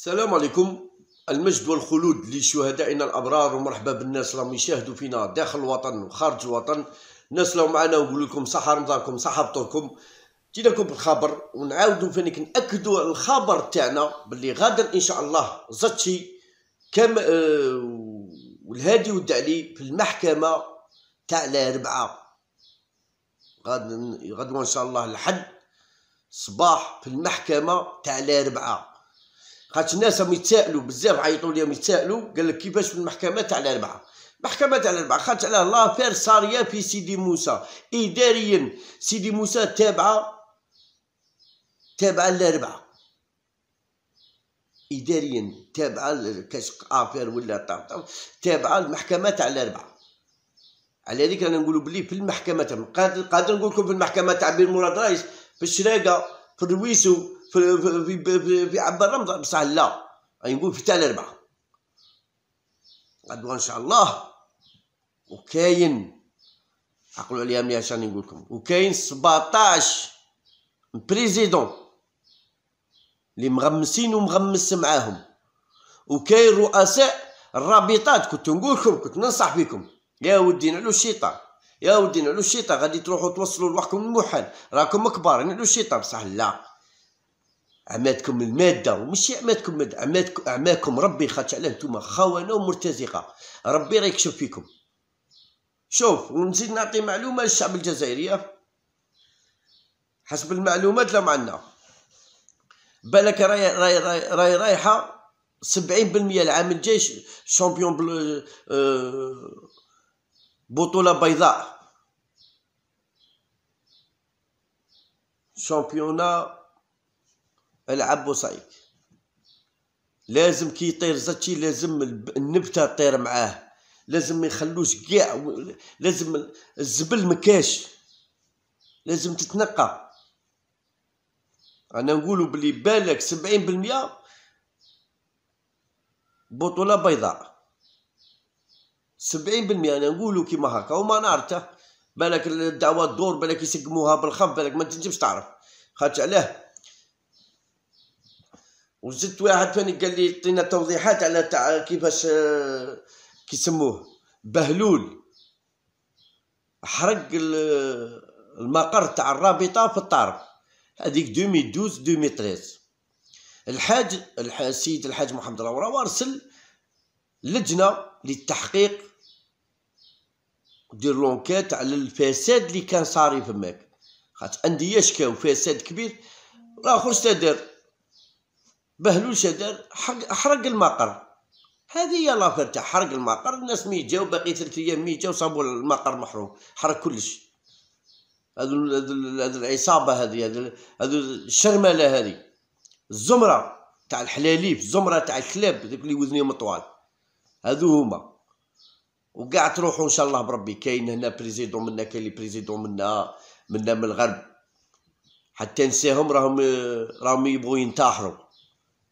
السلام عليكم المجد والخلود لشهدائنا الابرار ومرحبا بالناس راهم يشاهدوا فينا داخل الوطن وخارج الوطن الناس اللي معنا نقول لكم صحة رمضانكم صحة فطوركم جيناكم بالخبر ونعاودوا فينك ناكدوا الخبر تاعنا باللي غدا ان شاء الله زتشي كم آه والهادي والدعلي في المحكمه تاع الاربعه غدا غدا ان شاء الله الحد صباح في المحكمه تاع الاربعه خاطش الناس راهم يتسائلوا بزاف عيطوا لي يتسائلوا قال لك كيفاش من المحكمة تاع الاربعه محكمة تاع الاربعه خاطش على فير صاريا في سيدي موسى إداريا سيدي موسى تابعة تابعة للأربعة إداريا تابعة كاش آفير ولا تابعة المحكمة تاع الأربعة على ذلك أنا نقولوا بلي في المحكمة قادر نقول لكم في المحكمة تاع بير مراد رايس في الشراقة في الرويسو في في في, في عبد الرمز بصح لا غادي يعني نقول في تال اربعه غدوه ان شاء الله وكاين عقلوا عليا مليح عشان نقول لكم وكاين 17 بريزيدون اللي مغمسين ومغمس معاهم وكاين رؤساء الرابطات كنت نقول لكم كنت ننصح بكم يا ودي نعلو الشيطان يا ودي نعلو الشيطان غادي تروحوا توصلوا لوحكم المحل راكم كبار نعلو الشيطان بصح لا عمادكم المادة وماشي عمادكم المادة عمادكم أعماكم ربي خاطش علاه نتوما خونة ومرتزقة ربي راه يكشف فيكم شوف ونزيد نعطي معلومة للشعب الجزائري حسب المعلومات اللي معنا بالك راي راي راي راي رايحة سبعين بالمية العام الجاي شامبيون بل آه، بطولة بيضاء شامبيونا العب وصايك لازم كي يطير زاتشي لازم النبته تطير معاه لازم ما يخلوش كاع لازم الزبل مكاش لازم تتنقى انا نقولوا بلي بالك سبعين بالمية بطوله بيضاء سبعين بالمية انا نقولوا كيما هكا وما نعرفته بالك الدعوه تدور بالك يسقموها بالخف بالك ما تنجمش تعرف خاطر علاه وزدت واحد ثاني قال لي عطينا توضيحات على تاع كيفاش آه، كيسموه بهلول حرق المقر تاع الرابطه في الطرف هذيك 2012 2013 الحاج السيد الحاج محمد العوراء ارسل لجنه للتحقيق دير لونكات على الفساد اللي كان صاري فماك خاطر انديه شكاو فساد كبير راه خرجت دار بهلول شدر حرق المقر هذه هي لافير تاع حرق المقر الناس مي جاو باقي ثلاث ايام مي جاو صابوا المقر محروم حرق كلش هذو هذو العصابه هذه هذو الشرمله هذه الزمره تاع الحلاليف الزمره تاع الكلاب ذوك اللي وزنهم طوال هذو هما وكاع تروحوا ان شاء الله بربي كاين هنا بريزيدون منا كاين اللي بريزيدون منا منا من الغرب حتى نساهم راهم راهم يبغوا ينتحروا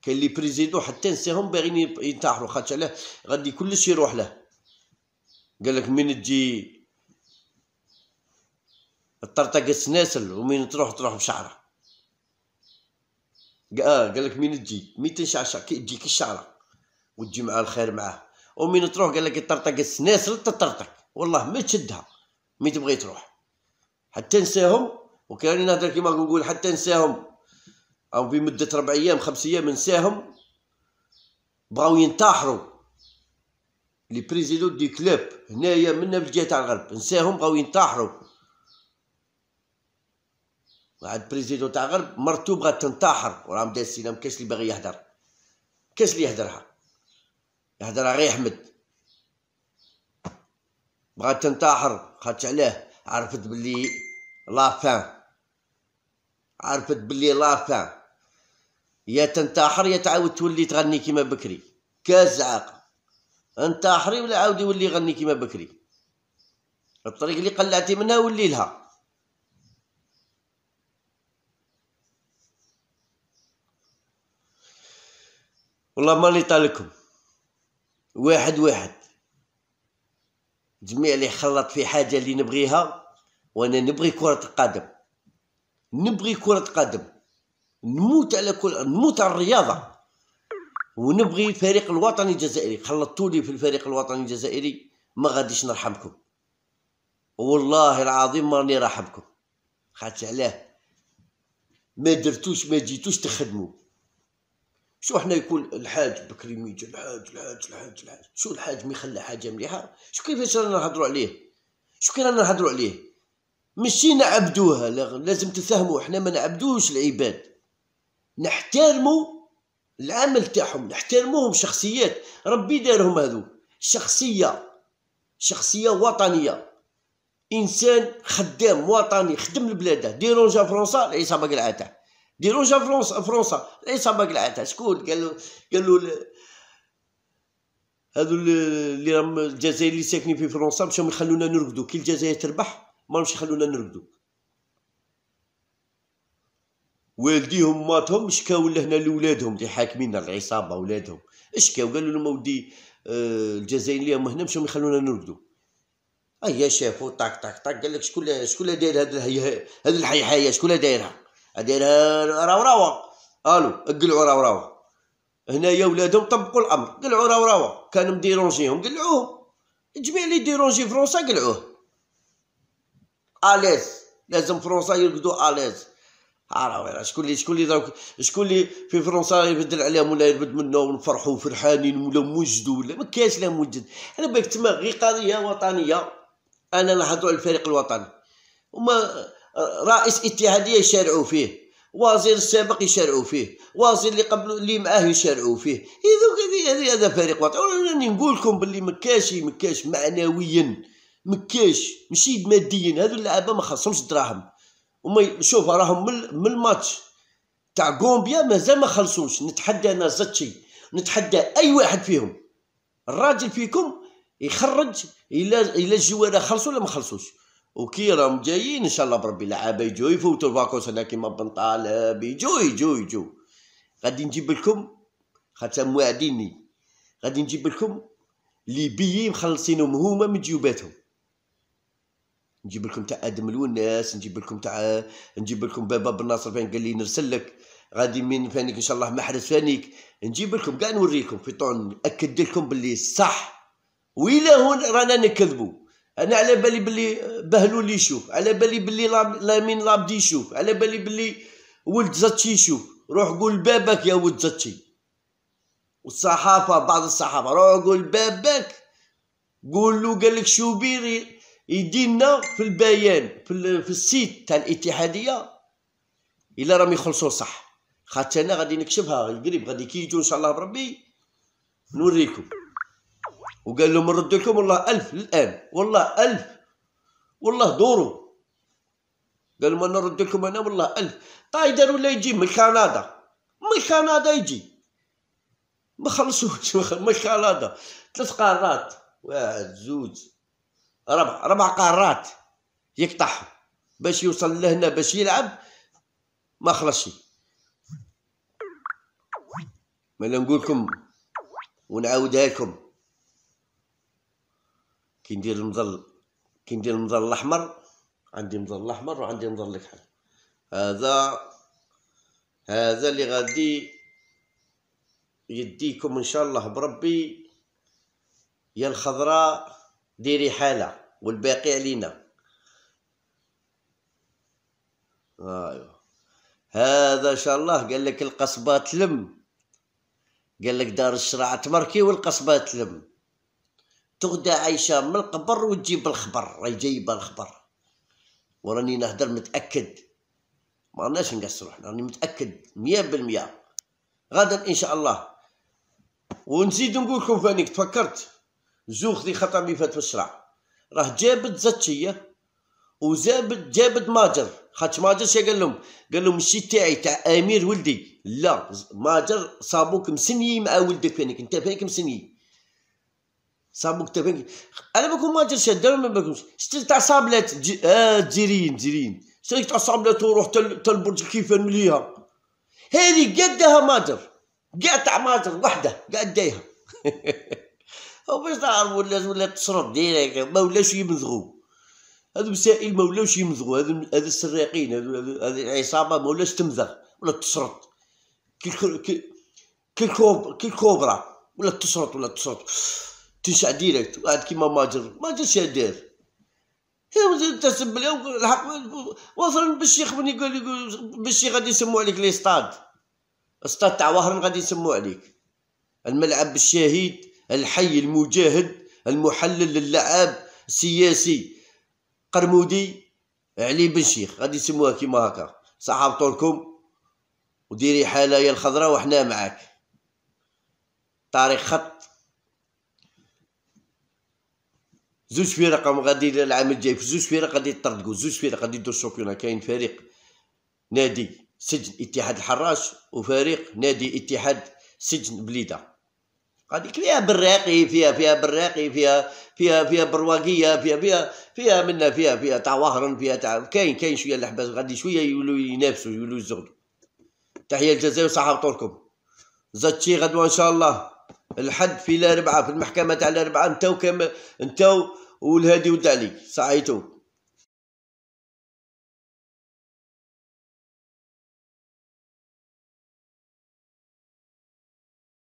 كاين لي بريزيدو حتى نساهم باغيين ينتحروا خاطش علاه غادي كلش يروح له قالك من تجي الطرطقة تناسل ومين تروح تروح بشعرة اه من لك مين تجي مين تنشعشع كي تجيك الشعرة وتجي مع الخير معاه ومين تروح قالك لك الطرطقة تطرطق والله ما تشدها مين تبغي تروح حتى نساهم وكان نهضر كيما نقول حتى نساهم او بمده ربع ايام خمس ايام نساهم بغاو ينتحروا لي بريزيدون دي كلوب هنايا منا بالجهه تاع الغرب نساهم بغاو ينتحروا واحد بريزيدون تاع الغرب مرتو بغات تنتحر وراه مدا السينما مكاش اللي باغي يهدر كاش اللي يهدرها يهدرها غير احمد بغات تنتحر خاطش علاه عرفت بلي لافان عرفت بلي لافان يا تنتحر يا تعاود تولي تغني كيما بكري كازعاق انتحري ولا عاود يولي يغني كيما بكري الطريق اللي قلعتي منها ولي لها والله ماني طالكم واحد واحد جميع اللي خلط في حاجه اللي نبغيها وانا نبغي كره القدم نبغي كره قدم نموت على كل نموت على الرياضه ونبغي الفريق الوطني الجزائري خلطتوا لي في الفريق الوطني الجزائري ما غاديش نرحمكم والله العظيم ما راني راحمكم خاطر علاه ما درتوش ما جيتوش تخدموا شو حنا يقول الحاج بكري ميجي الحاج الحاج الحاج الحاج شو الحاج ما يخلى حاجه مليحه شو كيفاش رانا نهضروا عليه شو كي رانا نهضروا عليه مشينا عبدوها لازم تفهموا حنا ما نعبدوش العباد نحترموا العمل تاعهم نحترموهم شخصيات ربي دارهم هذو شخصية شخصية وطنية إنسان خدام وطني خدم لبلاده ديرونجا فرنسا العيسى باقي العاده ديرونجا فرنسا فرنسا العيسى باقي العاده شكون قالوا قالوا هذو اللي راهم الجزائر اللي ساكنين في فرنسا مشاو يخلونا نرقدو كي الجزائر تربح ما مش يخلونا نرقدو والديهم ماتهم شكاو لهنا لولادهم اللي حاكمين العصابه ولادهم شكاو قالوا لهم ودي آه، الجزائريه اليوم هنا مشاو يخلونا نرقدوا ايا شافوا طاك طاك طاك قال لك شكون شكون داير هاد هذه الحيحايه شكون دايرها دايرها راوراوه الو قلعوا هنا هنايا ولادهم طبقوا الامر قلعوا راو كانوا مديرونجيهم قلعوه جميع اللي ديرونجي فرنسا قلعوه اليز لازم فرنسا يرقدوا اليز راه شكون اللي شكون اللي دروك شكون اللي في فرنسا يبدل عليهم ولا يربد منه ونفرحوا فرحانين ولا موجدوا ولا ما كاينش لا موجد انا بالك تما غير قضيه وطنيه انا نهضروا على الفريق الوطني وما رئيس اتحاديه يشارعوا فيه وزير السابق يشارعوا فيه وزير اللي قبل اللي معاه يشارعوا فيه هذوك هذا فريق وطني راني نقول لكم باللي ما كاش ما معنويا ما كاش ماشي ماديا هذو اللعابه ما خاصهمش دراهم وما شوف راهم من الماتش تاع كومبيا مازال ما خلصوش نتحدى انا زاتشي نتحدى اي واحد فيهم الراجل فيكم يخرج الى الى الجوال خلصوا ولا ما خلصوش وكي راهم جايين ان شاء الله بربي لعابه يجوا يفوتوا الفاكوس هنا كيما بن طالب يجوا يجوا يجوا غادي نجيب لكم خاطر مواعديني غادي نجيب لكم لي بيي مخلصينهم هما من جيوباتهم نجيب لكم تاع ادم الوناس نجيب لكم تاع نجيب لكم بابا بن ناصر فين قال لي نرسل لك غادي من فانيك ان شاء الله محرز فانيك نجيب لكم كاع نوريكم في طون ناكد لكم باللي صح ويلا هون رانا نكذبوا انا على بالي باللي بهلول يشوف على بالي باللي لام... لامين لابدي يشوف على بالي باللي ولد زتشي يشوف روح قول بابك يا ولد زتشي والصحافه بعض الصحافه روح قول بابك قول له قال لك بيري يدينا في البيان في, في السيت تاع الاتحاديه الا راهم يخلصوا صح خاطر انا غادي نكشفها قريب غادي كي يجوا ان شاء الله بربي نوريكم وقال لهم نرد لكم والله ألف الآن والله ألف والله دوروا قال لهم أنا نرد لكم أنا والله ألف طايدر ولا يجي من كندا من كندا يجي ما خلصوش من كندا ثلاث قارات واحد زوج ربع ربع قارات يقطعهم باش يوصل لهنا باش يلعب ما خلصش ما نقولكم نقول لكم ونعاودها لكم كي ندير المظل كي ندير المظل الاحمر عندي مظل الاحمر وعندي مظل الكحل هذا هذا اللي غادي يديكم ان شاء الله بربي يا الخضراء ديري حالة والباقي علينا ايوا هذا شاء الله قال لك القصبة تلم قال لك دار الشرع تمركي والقصبة تلم تغدى عايشة من القبر وتجيب الخبر راهي جايبة الخبر وراني نهدر متأكد ما راناش نقصرو احنا راني متأكد مية بالمية غدا إن شاء الله ونزيد نقول لكم فانيك تفكرت زوخ ذي خطمي فات الشرع راه جابت زتشية وزابت جابت ماجر خاطش ماجر شا قال لهم قال لهم الشي تاعي تاع امير ولدي لا ماجر صابوك مسني مع ولدك فينك انت فينك مسني صابوك انت فينك انا بكون ماجر شاد ما بكونش شتي تاع صابلات آه، جيرين الجزيريين شتي تاع صابلات وروح تاع البرج كيف مليها هذه قدها ماجر قاع تاع ماجر وحده قاع دايها باش تعرف ولا ولا تصرف ديريك ما ولاش يمضغوا هذو مسائل ما ولاوش يمضغوا هذو هذو السراقين هذو هذه العصابه ما ولاش تمضغ ولا تصرط كي كي الكوبرا ولا تصرط ولا تصرط تنشع ديريكت قاعد كيما ماجر ماجر هي داير تسب لي الحق وصل بالشيخ من يقول يقول بالشيخ غادي يسمو عليك لي ستاد ستاد تاع وهران غادي يسمو عليك الملعب بالشهيد الحي المجاهد المحلل للعاب السياسي قرمودي علي بن شيخ غادي يسموها كيما هكا صحابتو لكم وديري حالة يا الخضراء وحنا معاك طارق خط زوج فرق غادي العام الجاي في زوج فرق غادي يطردقوا زوج فرق غادي يدو الشامبيون كاين فريق نادي سجن اتحاد الحراش وفريق نادي اتحاد سجن بليده قد فيها براقي فيها فيها براقي فيها فيها فيها برواقيه فيها فيها فيها منا فيها فيها تاع وهرن فيها تاع كاين كاين شويه الحباس غادي شويه يولوا ينافسوا يولوا يزغدوا تحيه الجزائر وصحابتو طولكم زاتشي غدوه ان شاء الله الحد في لا ربعه في المحكمه تاع لا ربعه نتاو كم نتاو والهادي وتعلي صحيتو